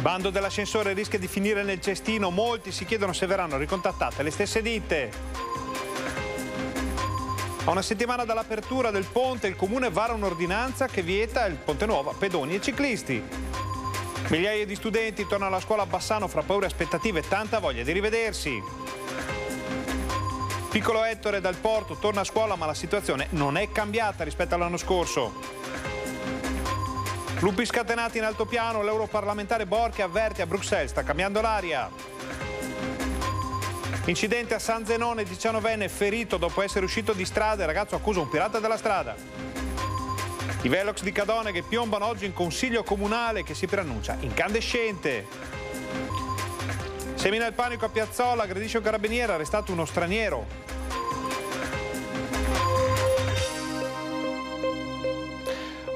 Bando dell'ascensore rischia di finire nel cestino, molti si chiedono se verranno ricontattate le stesse ditte. A una settimana dall'apertura del ponte il comune vara un'ordinanza che vieta il ponte nuovo a pedoni e ciclisti. Migliaia di studenti tornano alla scuola a Bassano fra paure e aspettative e tanta voglia di rivedersi. Piccolo Ettore dal Porto torna a scuola ma la situazione non è cambiata rispetto all'anno scorso. Lupi scatenati in altopiano, l'europarlamentare Borchi avverte a Bruxelles, sta cambiando l'aria. Incidente a San Zenone, 19enne ferito dopo essere uscito di strada, e ragazzo accusa un pirata della strada. I velox di Cadone che piombano oggi in consiglio comunale che si preannuncia incandescente. Semina il panico a Piazzola, aggredisce un carabiniere, arrestato uno straniero.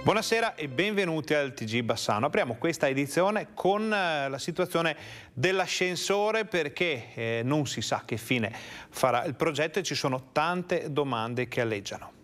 Buonasera e benvenuti al TG Bassano. Apriamo questa edizione con eh, la situazione dell'ascensore perché eh, non si sa che fine farà il progetto e ci sono tante domande che alleggiano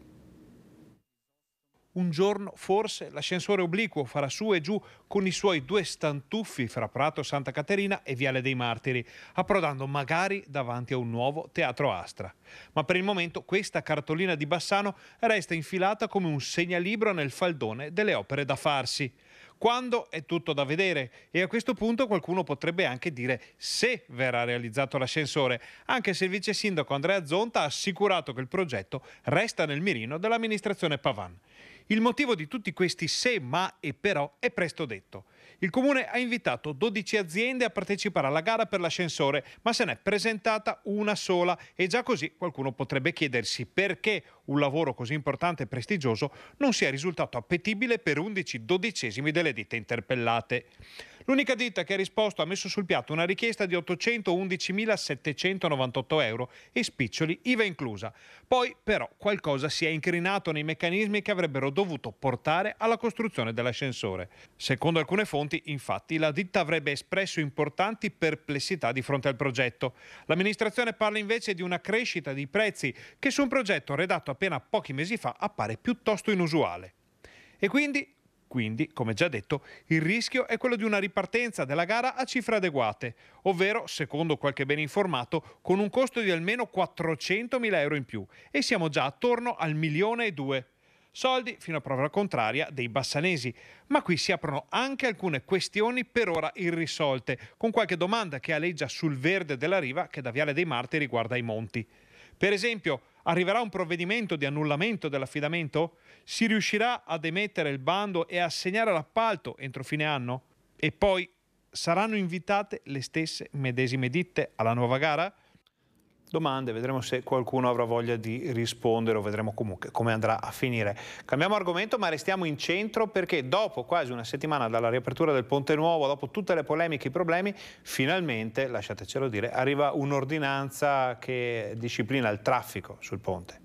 un giorno forse l'ascensore obliquo farà su e giù con i suoi due stantuffi fra Prato Santa Caterina e Viale dei Martiri, approdando magari davanti a un nuovo teatro Astra. Ma per il momento questa cartolina di Bassano resta infilata come un segnalibro nel faldone delle opere da farsi quando è tutto da vedere e a questo punto qualcuno potrebbe anche dire se verrà realizzato l'ascensore, anche se il vice sindaco Andrea Zonta ha assicurato che il progetto resta nel mirino dell'amministrazione Pavan. Il motivo di tutti questi se, ma e però è presto detto. Il comune ha invitato 12 aziende a partecipare alla gara per l'ascensore, ma se n'è presentata una sola e già così qualcuno potrebbe chiedersi perché un lavoro così importante e prestigioso non sia risultato appetibile per 11 dodicesimi delle ditte interpellate. L'unica ditta che ha risposto ha messo sul piatto una richiesta di 811.798 euro e spiccioli, IVA inclusa. Poi però qualcosa si è incrinato nei meccanismi che avrebbero dovuto portare alla costruzione dell'ascensore. Secondo alcune fonti, infatti, la ditta avrebbe espresso importanti perplessità di fronte al progetto. L'amministrazione parla invece di una crescita dei prezzi che su un progetto redatto appena pochi mesi fa appare piuttosto inusuale. E quindi quindi, come già detto, il rischio è quello di una ripartenza della gara a cifre adeguate, ovvero, secondo qualche ben informato, con un costo di almeno 400.000 euro in più e siamo già attorno al milione e due. Soldi, fino a prova contraria, dei bassanesi. Ma qui si aprono anche alcune questioni per ora irrisolte, con qualche domanda che aleggia sul verde della riva che da Viale dei Marti riguarda i monti. Per esempio, arriverà un provvedimento di annullamento dell'affidamento? Si riuscirà ad emettere il bando e a assegnare l'appalto entro fine anno? E poi saranno invitate le stesse medesime ditte alla nuova gara? domande, vedremo se qualcuno avrà voglia di rispondere o vedremo comunque come andrà a finire. Cambiamo argomento ma restiamo in centro perché dopo quasi una settimana dalla riapertura del Ponte Nuovo, dopo tutte le polemiche e i problemi, finalmente, lasciatecelo dire, arriva un'ordinanza che disciplina il traffico sul ponte.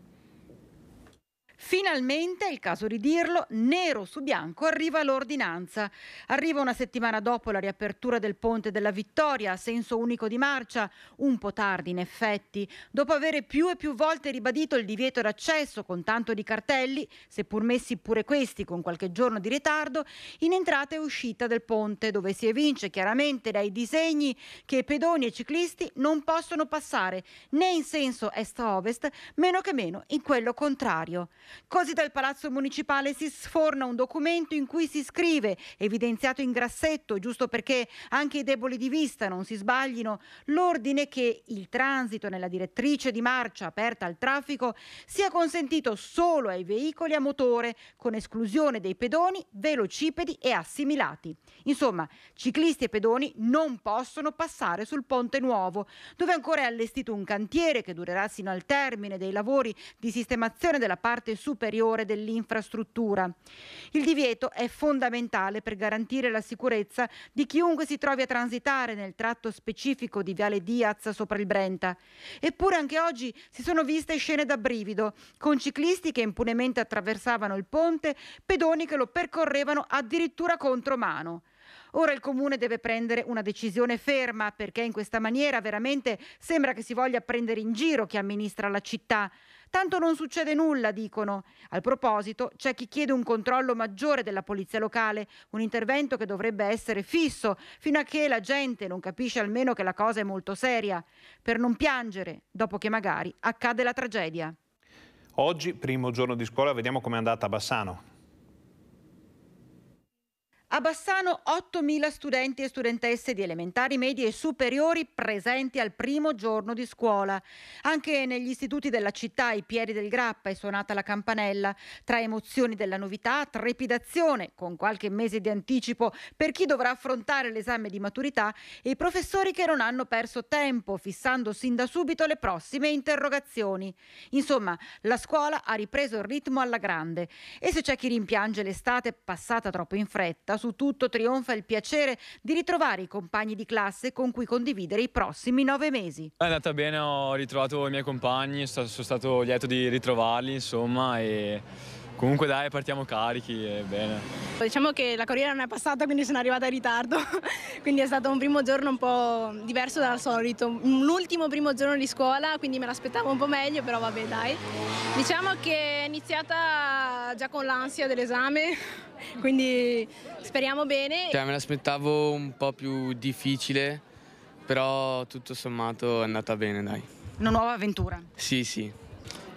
Finalmente, è il caso di dirlo, nero su bianco arriva l'ordinanza. Arriva una settimana dopo la riapertura del Ponte della Vittoria, a senso unico di marcia, un po' tardi in effetti. Dopo avere più e più volte ribadito il divieto d'accesso con tanto di cartelli, seppur messi pure questi con qualche giorno di ritardo, in entrata e uscita del ponte, dove si evince chiaramente dai disegni che pedoni e ciclisti non possono passare né in senso est-ovest, meno che meno in quello contrario. Così dal Palazzo Municipale si sforna un documento in cui si scrive, evidenziato in grassetto, giusto perché anche i deboli di vista non si sbaglino, l'ordine che il transito nella direttrice di marcia aperta al traffico sia consentito solo ai veicoli a motore, con esclusione dei pedoni, velocipedi e assimilati. Insomma, ciclisti e pedoni non possono passare sul ponte nuovo, dove ancora è allestito un cantiere che durerà sino al termine dei lavori di sistemazione della parte superiore dell'infrastruttura. Il divieto è fondamentale per garantire la sicurezza di chiunque si trovi a transitare nel tratto specifico di Viale Diaz sopra il Brenta. Eppure anche oggi si sono viste scene da brivido, con ciclisti che impunemente attraversavano il ponte, pedoni che lo percorrevano addirittura contro mano. Ora il comune deve prendere una decisione ferma perché in questa maniera veramente sembra che si voglia prendere in giro chi amministra la città. Tanto non succede nulla, dicono. Al proposito, c'è chi chiede un controllo maggiore della polizia locale, un intervento che dovrebbe essere fisso, fino a che la gente non capisce almeno che la cosa è molto seria, per non piangere, dopo che magari accade la tragedia. Oggi, primo giorno di scuola, vediamo com'è andata a Bassano. A Bassano 8.000 studenti e studentesse di elementari, medie e superiori presenti al primo giorno di scuola. Anche negli istituti della città, ai piedi del Grappa, è suonata la campanella. Tra emozioni della novità, trepidazione, con qualche mese di anticipo per chi dovrà affrontare l'esame di maturità e i professori che non hanno perso tempo, fissando sin da subito le prossime interrogazioni. Insomma, la scuola ha ripreso il ritmo alla grande. E se c'è chi rimpiange l'estate passata troppo in fretta, su tutto trionfa il piacere di ritrovare i compagni di classe con cui condividere i prossimi nove mesi. È andata bene, ho ritrovato i miei compagni, sono stato lieto di ritrovarli, insomma, e Comunque dai, partiamo carichi e bene. Diciamo che la corriera non è passata, quindi sono arrivata in ritardo, quindi è stato un primo giorno un po' diverso dal solito. L'ultimo primo giorno di scuola, quindi me l'aspettavo un po' meglio, però vabbè dai. Diciamo che è iniziata già con l'ansia dell'esame, quindi speriamo bene. Cioè, me l'aspettavo un po' più difficile, però tutto sommato è andata bene, dai. Una nuova avventura. Sì, sì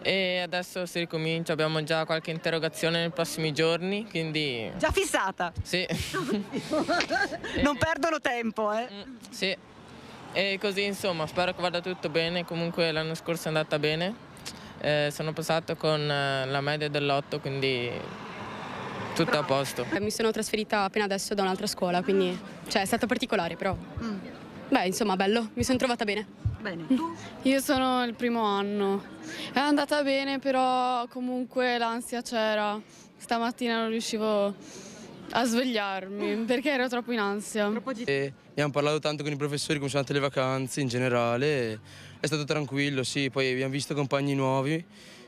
e adesso si ricomincia, abbiamo già qualche interrogazione nei prossimi giorni, quindi... Già fissata? Sì. non perdono tempo, eh? Mm, sì, e così insomma, spero che vada tutto bene, comunque l'anno scorso è andata bene, eh, sono passato con eh, la media dell'8, quindi tutto a posto. Eh, mi sono trasferita appena adesso da un'altra scuola, quindi cioè, è stato particolare però. Mm. Beh, insomma, bello, mi sono trovata bene. Bene, mm. tu? Io sono il primo anno. È andata bene, però comunque l'ansia c'era. Stamattina non riuscivo a svegliarmi ah. perché ero troppo in ansia. E abbiamo eh, parlato tanto con i professori come sono andate le vacanze in generale. È stato tranquillo, sì. Poi abbiamo visto compagni nuovi.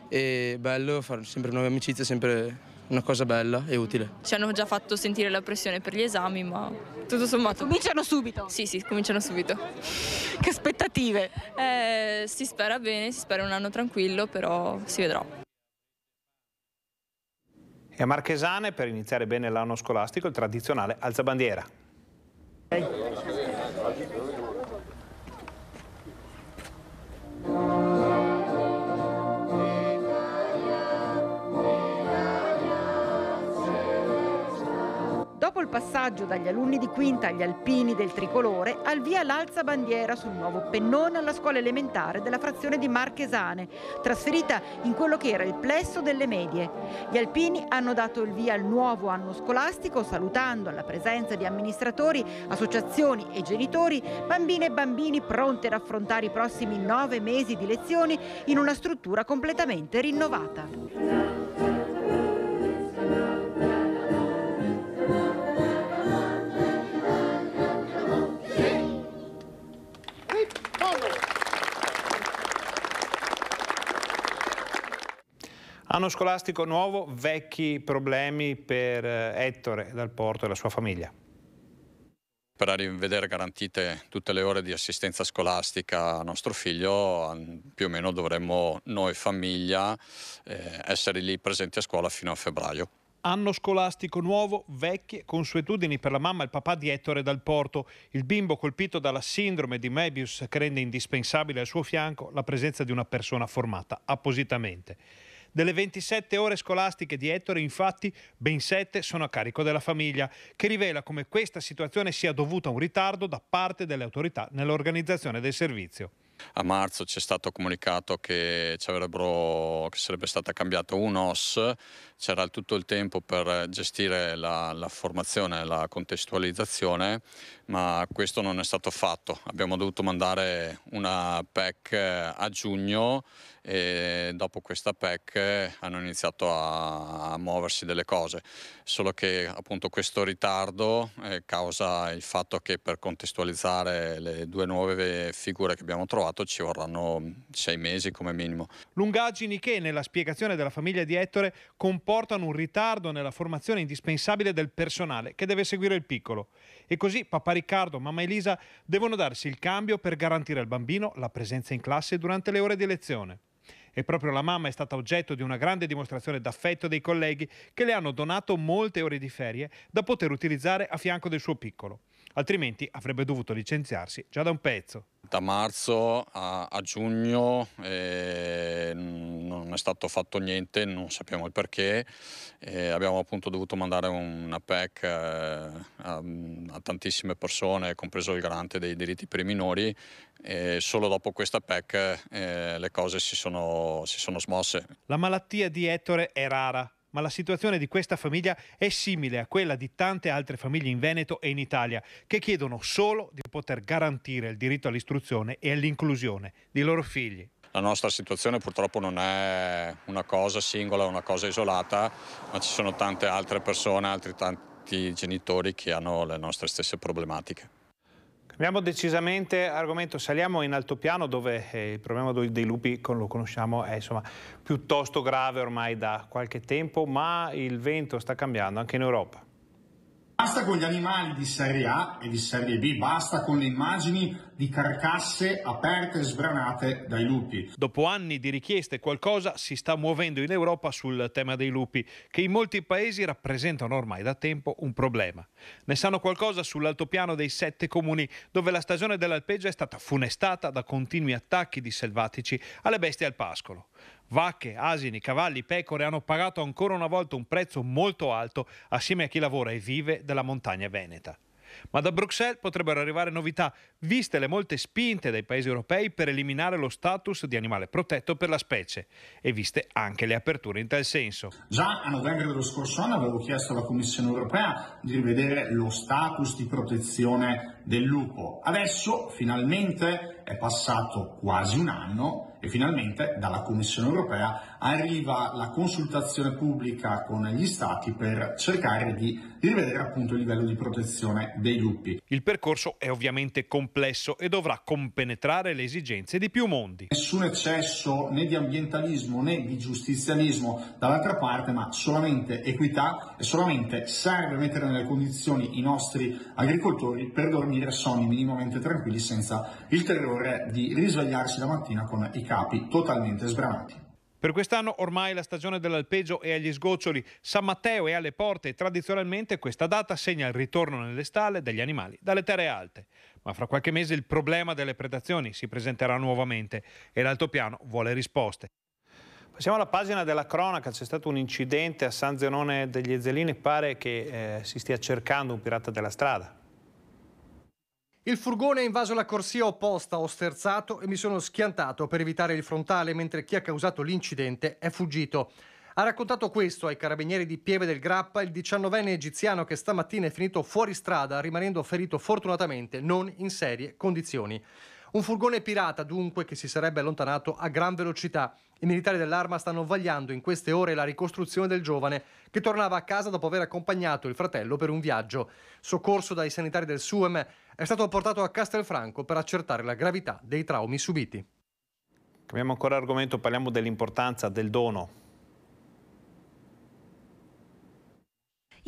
E bello fare sempre nuove amicizie, sempre una cosa bella e utile. Ci hanno già fatto sentire la pressione per gli esami, ma tutto sommato. Cominciano subito? Sì, sì, cominciano subito. che aspettative? Eh, si spera bene, si spera un anno tranquillo, però si vedrà. E a Marchesane, per iniziare bene l'anno scolastico, il tradizionale alzabandiera. Okay. Dopo il passaggio dagli alunni di quinta agli alpini del tricolore, al via l'alza bandiera sul nuovo pennone alla scuola elementare della frazione di Marchesane, trasferita in quello che era il plesso delle medie. Gli alpini hanno dato il via al nuovo anno scolastico salutando alla presenza di amministratori, associazioni e genitori bambine e bambini pronte ad affrontare i prossimi nove mesi di lezioni in una struttura completamente rinnovata. Anno scolastico nuovo, vecchi problemi per eh, Ettore Dal Porto e la sua famiglia per rivedere garantite tutte le ore di assistenza scolastica a nostro figlio, più o meno dovremmo noi famiglia eh, essere lì presenti a scuola fino a febbraio. Anno scolastico nuovo, vecchie consuetudini per la mamma e il papà di Ettore dal Porto. Il bimbo colpito dalla sindrome di Mebius che rende indispensabile al suo fianco la presenza di una persona formata appositamente. Delle 27 ore scolastiche di Ettore, infatti, ben 7 sono a carico della famiglia, che rivela come questa situazione sia dovuta a un ritardo da parte delle autorità nell'organizzazione del servizio. A marzo ci è stato comunicato che, che sarebbe stata cambiata un OS, c'era tutto il tempo per gestire la, la formazione, la contestualizzazione, ma questo non è stato fatto. Abbiamo dovuto mandare una PEC a giugno e dopo questa PEC eh, hanno iniziato a, muoversi delle cose, solo che appunto questo ritardo eh, causa il fatto che per contestualizzare le due nuove figure che abbiamo trovato ci vorranno sei mesi come minimo. Lungaggini che nella spiegazione della famiglia di Ettore comportano un ritardo nella formazione indispensabile del personale che deve seguire il piccolo. E così papà Riccardo, mamma Elisa devono darsi il cambio per garantire al bambino la presenza in classe durante le ore di lezione. E proprio la mamma è stata oggetto di una grande dimostrazione d'affetto dei colleghi che le hanno donato molte ore di ferie da poter utilizzare a fianco del suo piccolo. Altrimenti avrebbe dovuto licenziarsi già da un pezzo. Da marzo a, a giugno eh, non è stato fatto niente, non sappiamo il perché. Eh, abbiamo appunto dovuto mandare una PEC eh, a, a, tantissime persone, compreso il garante dei diritti per i minori, e solo dopo questa PEC eh, le cose si sono, si sono smosse. La malattia di Ettore è rara, ma la situazione di questa famiglia è simile a quella di tante altre famiglie in Veneto e in Italia, che chiedono solo di poter garantire il diritto all'istruzione e all'inclusione dei loro figli. La nostra situazione purtroppo non è una cosa singola, una cosa isolata, ma ci sono tante altre persone, altri tanti genitori che hanno le nostre stesse problematiche. Abbiamo decisamente argomento, saliamo in altopiano dove eh, il problema dei lupi lo conosciamo è insomma, piuttosto grave ormai da qualche tempo, ma il vento sta cambiando anche in Europa. Basta con gli animali di serie A e di serie B, basta con le immagini di carcasse aperte e sbranate dai lupi. Dopo anni di richieste qualcosa si sta muovendo in Europa sul tema dei lupi, che in molti paesi rappresentano ormai da tempo un problema. Ne sanno qualcosa sull'altopiano dei sette comuni, dove la stagione dell'alpeggio è stata funestata da continui attacchi di selvatici alle bestie al pascolo. Vacche, asini, cavalli, pecore hanno pagato ancora una volta un prezzo molto alto assieme a chi lavora e vive della montagna veneta. Ma da Bruxelles potrebbero arrivare novità, viste le molte spinte dai paesi europei per eliminare lo status di animale protetto per la specie e viste anche le aperture in tal senso. Già a novembre dello scorso anno avevo chiesto alla Commissione europea di rivedere lo status di protezione del lupo. Adesso finalmente è passato quasi un anno e finalmente dalla Commissione europea arriva la consultazione pubblica con gli Stati per cercare di rivedere appunto il livello di protezione dei lupi. Il percorso è ovviamente complesso e dovrà compenetrare le esigenze di più mondi. Nessun eccesso né di ambientalismo né di giustizialismo dall'altra parte, ma solamente equità e solamente serve mettere nelle condizioni i nostri agricoltori per dormire sonni minimamente tranquilli senza il terrore di risvegliarsi la mattina con i capi totalmente sbramati. Per quest'anno ormai la stagione dell'alpeggio è agli sgoccioli. San Matteo è alle porte e tradizionalmente questa data segna il ritorno nelle stalle degli animali dalle terre alte. Ma fra qualche mese il problema delle predazioni si presenterà nuovamente e l'altopiano vuole risposte. Passiamo alla pagina della cronaca, c'è stato un incidente a San Zenone degli Ezzelini, pare che eh, si stia cercando un pirata della strada. Il furgone ha invaso la corsia opposta, ho sterzato e mi sono schiantato per evitare il frontale mentre chi ha causato l'incidente è fuggito. Ha raccontato questo ai carabinieri di Pieve del Grappa il 19enne egiziano che stamattina è finito fuori strada rimanendo ferito fortunatamente non in serie condizioni. Un furgone pirata, dunque, che si sarebbe allontanato a gran velocità. I militari dell'arma stanno vagliando in queste ore la ricostruzione del giovane che tornava a casa dopo aver accompagnato il fratello per un viaggio. Soccorso dai sanitari del SUEM, è stato portato a Castelfranco per accertare la gravità dei traumi subiti. Cambiamo ancora argomento, parliamo dell'importanza del dono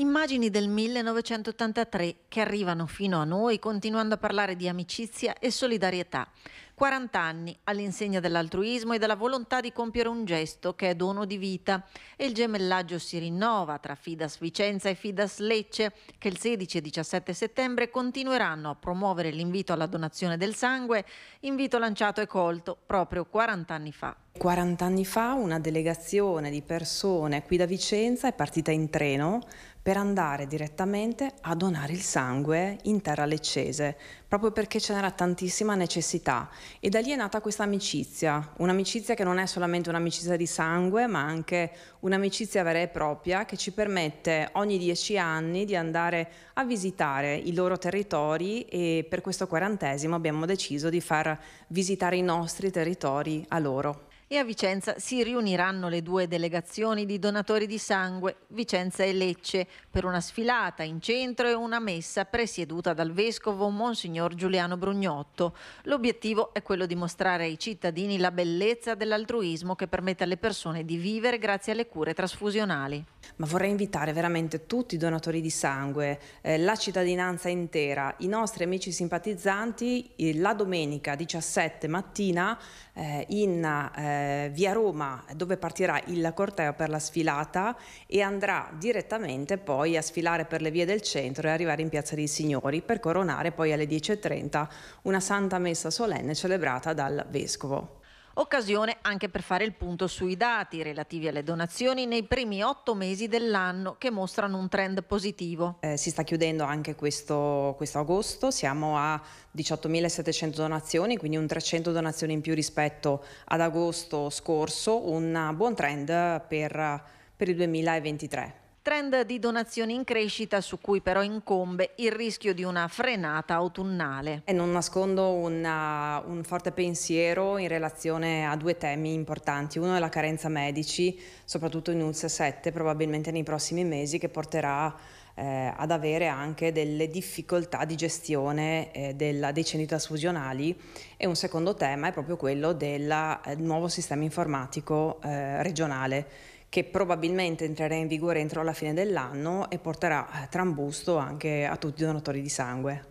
Immagini del 1983 che arrivano fino a noi continuando a parlare di amicizia e solidarietà. 40 anni all'insegna dell'altruismo e della volontà di compiere un gesto che è dono di vita e il gemellaggio si rinnova tra Fidas Vicenza e Fidas Lecce che il 16 e 17 settembre continueranno a promuovere l'invito alla donazione del sangue, invito lanciato e colto proprio 40 anni fa. 40 anni fa una delegazione di persone qui da Vicenza è partita in treno per andare direttamente a donare il sangue in terra leccese, proprio perché ce n'era tantissima necessità. E da lì è nata questa amicizia, un'amicizia che non è solamente un'amicizia di sangue, ma anche un'amicizia vera e propria che ci permette ogni dieci anni di andare a visitare i loro territori e per questo quarantesimo abbiamo deciso di far visitare i nostri territori a loro. E a Vicenza si riuniranno le due delegazioni di donatori di sangue, Vicenza e Lecce, per una sfilata in centro e una messa presieduta dal vescovo Monsignor Giuliano Brugnotto. L'obiettivo è quello di mostrare ai cittadini la bellezza dell'altruismo che permette alle persone di vivere grazie alle cure trasfusionali. Ma vorrei invitare veramente tutti i donatori di sangue, eh, la cittadinanza intera, i nostri amici simpatizzanti, la domenica 17 mattina eh, in eh, eh, via Roma dove partirà il corteo per la sfilata e andrà direttamente poi a sfilare per le vie del centro e arrivare in Piazza dei Signori per coronare poi alle 10.30 una santa messa solenne celebrata dal Vescovo. Occasione anche per fare il punto sui dati relativi alle donazioni nei primi otto mesi dell'anno che mostrano un trend positivo. Eh, si sta chiudendo anche questo, questo agosto, siamo a 18.700 donazioni, quindi un 300 donazioni in più rispetto ad agosto scorso, un buon trend per, per il 2023 trend di donazioni in crescita su cui però incombe il rischio di una frenata autunnale. E non nascondo una, uh, un forte pensiero in relazione a due temi importanti. Uno è la carenza medici, soprattutto in ULSS 7, probabilmente nei prossimi mesi, che porterà eh, ad avere anche delle difficoltà di gestione eh, della, dei centri trasfusionali e un secondo tema è proprio quello del eh, nuovo sistema informatico eh, regionale che probabilmente entrerà in vigore entro la fine dell'anno e porterà eh, trambusto anche a tutti i donatori di sangue.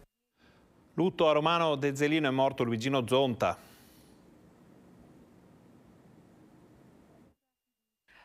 Lutto a Romano Dezzelino è morto Luigino Zonta,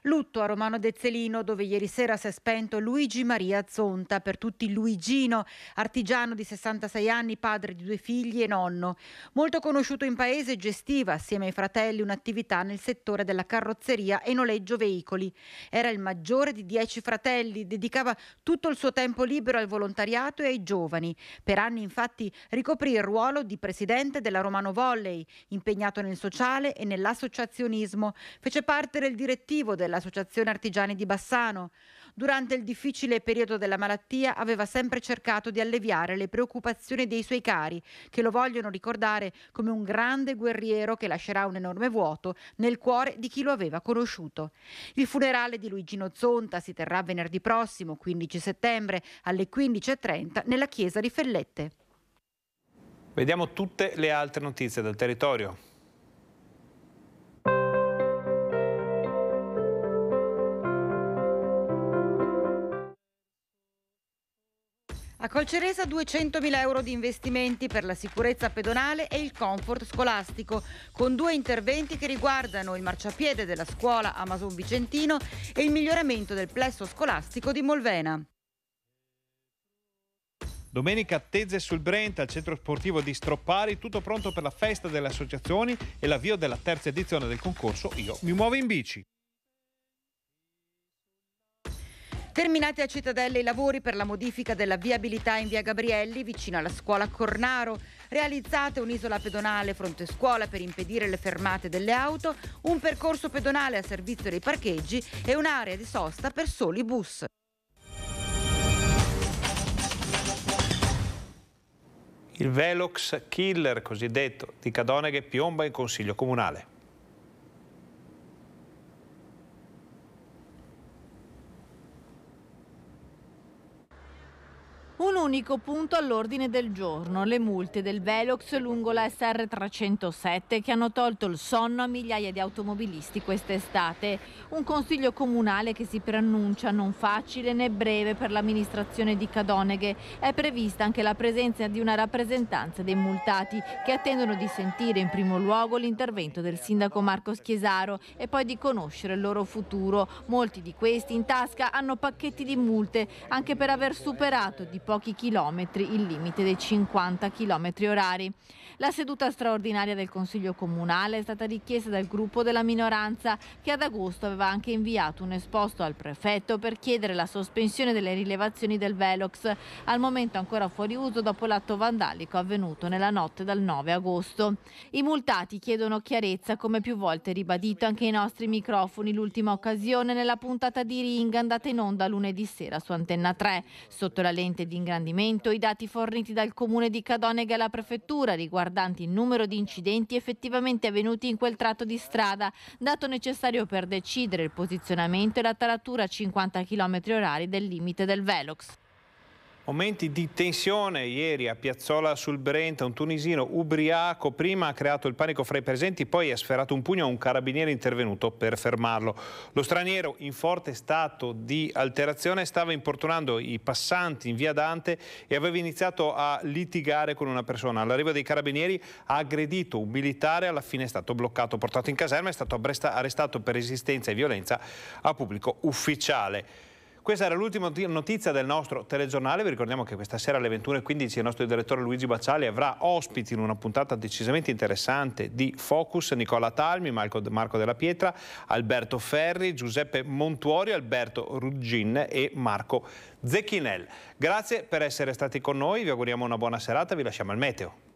Lutto a Romano Dezzelino, dove ieri sera si è spento Luigi Maria Zonta, per tutti Luigino, artigiano di 66 anni, padre di due figli e nonno. Molto conosciuto in paese, gestiva assieme ai fratelli un'attività nel settore della carrozzeria e noleggio veicoli. Era il maggiore di dieci fratelli, dedicava tutto il suo tempo libero al volontariato e ai giovani. Per anni, infatti, ricoprì il ruolo di presidente della Romano Volley, impegnato nel sociale e nell'associazionismo. Fece parte del direttivo della dell'Associazione Artigiani di Bassano. Durante il difficile periodo della malattia aveva sempre cercato di alleviare le preoccupazioni dei suoi cari, che lo vogliono ricordare come un grande guerriero che lascerà un enorme vuoto nel cuore di chi lo aveva conosciuto. Il funerale di Luigino Zonta si terrà venerdì prossimo, 15 settembre, alle 15.30 nella chiesa di Fellette. Vediamo tutte le altre notizie dal territorio. Col Ceresa 200.000 euro di investimenti per la sicurezza pedonale e il comfort scolastico, con due interventi che riguardano il marciapiede della scuola Amazon Vicentino e il miglioramento del plesso scolastico di Molvena. Domenica Tezze sul Brenta, al centro sportivo di Stroppari, tutto pronto per la festa delle associazioni e l'avvio della terza edizione del concorso Io mi muovo in bici. Terminati a Cittadella i lavori per la modifica della viabilità in via Gabrielli vicino alla scuola Cornaro. Realizzate un'isola pedonale fronte scuola per impedire le fermate delle auto, un percorso pedonale a servizio dei parcheggi e un'area di sosta per soli bus. Il Velox Killer cosiddetto di Cadone che piomba in Consiglio Comunale. Un unico punto all'ordine del giorno, le multe del Velox lungo la SR307 che hanno tolto il sonno a migliaia di automobilisti quest'estate. Un consiglio comunale che si preannuncia non facile né breve per l'amministrazione di Cadoneghe. È prevista anche la presenza di una rappresentanza dei multati che attendono di sentire in primo luogo l'intervento del sindaco Marco Schiesaro e poi di conoscere il loro futuro. Molti di questi in tasca hanno pacchetti di multe anche per aver superato di pochi chilometri il limite dei 50 km orari. La seduta straordinaria del Consiglio Comunale è stata richiesta dal gruppo della minoranza che ad agosto aveva anche inviato un esposto al prefetto per chiedere la sospensione delle rilevazioni del Velox, al momento ancora fuori uso dopo l'atto vandalico avvenuto nella notte dal 9 agosto. I multati chiedono chiarezza come più volte ribadito anche ai nostri microfoni l'ultima occasione nella puntata di Ring andata in onda lunedì sera su Antenna 3 sotto la lente di di ingrandimento i dati forniti dal comune di Cadonega alla prefettura riguardanti il numero di incidenti effettivamente avvenuti in quel tratto di strada, dato necessario per decidere il posizionamento e la taratura a 50 km h del limite del Velox. Momenti di tensione ieri a Piazzola sul Brenta, un tunisino ubriaco prima ha creato il panico fra i presenti, poi ha sferrato un pugno a un carabiniere intervenuto per fermarlo. Lo straniero in forte stato di alterazione stava importunando i passanti in via Dante e aveva iniziato a litigare con una persona. All'arrivo dei carabinieri ha aggredito un militare, alla fine è stato bloccato, portato in caserma e è stato arrestato per resistenza e violenza a pubblico ufficiale. Questa era l'ultima notizia del nostro telegiornale. Vi ricordiamo che questa sera alle 21.15 il nostro direttore Luigi Bacciali avrà ospiti in una puntata decisamente interessante di Focus Nicola Talmi, Marco, Marco Della Pietra, Alberto Ferri, Giuseppe Montuori, Alberto Ruggin e Marco Zecchinel. Grazie per essere stati con noi, vi auguriamo una buona serata, vi lasciamo al meteo.